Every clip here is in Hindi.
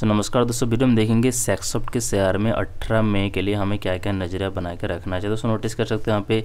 सो नमस्कार दोस्तों वीडियो में देखेंगे सेक्सॉफ्ट के शेयर में 18 मई के लिए हमें क्या क्या नजरिया बना के रखना चाहिए दोस्तों नोटिस कर सकते हैं यहाँ पे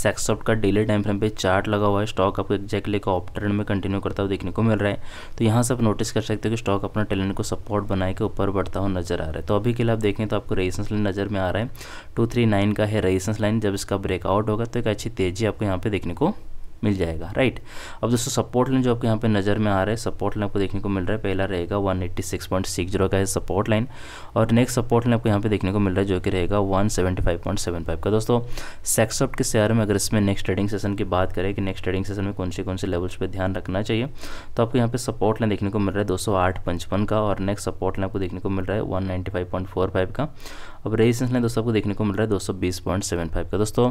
सेक्सॉफ्ट का डेली टाइम फ्रेम पे चार्ट लगा हुआ है स्टॉक आपको एक्जैक्टली एक ऑप ट्रेंड में कंटिन्यू करता हुआ देखने को मिल रहा है तो यहाँ से आप नोटिस कर सकते हो कि स्टॉक अपना टेलेंट को सपोर्ट बनाए के ऊपर बढ़ता हुआ नजर आ रहा है तो अभी के लिए आप देखें तो आपको रेजिस्टेंस लाइन नजर में आ रहा है टू का है रेजिस्टेंस लाइन जब इसका ब्रेकआउट होगा तो एक अच्छी तेजी आपको यहाँ पे देखने को मिल जाएगा राइट अब दोस्तों सपोर्ट लाइन जो आपको यहाँ पे नज़र में आ रहा है सपोर्ट लाइन आपको देखने को मिल रहा है पहला रहेगा 186.60 का है सपोर्ट लाइन और नेक्स्ट सपोर्ट लाइन आपको यहाँ पे देखने को मिल रहा है जो कि रहेगा 175.75 का दोस्तों सेक्सॉफ्ट के शेयर में अगर इसमें नेक्स्ट ट्रेडिंग सेशन की बात करें कि नेक्स्ट ट्रेडिंग सेशन में कौन से कौन से लेवल्स पर ध्यान रखना चाहिए तो आपको यहाँ पे सपोर्ट लाइन देखने को मिल रहा है दो oh का और नेक्स्ट सपोर्ट लाइन आपको देखने को मिल रहा है वन का अब रेजिस्टेंस लाइन दोस्तों आपको देखने को मिल रहा है दो का दोस्तों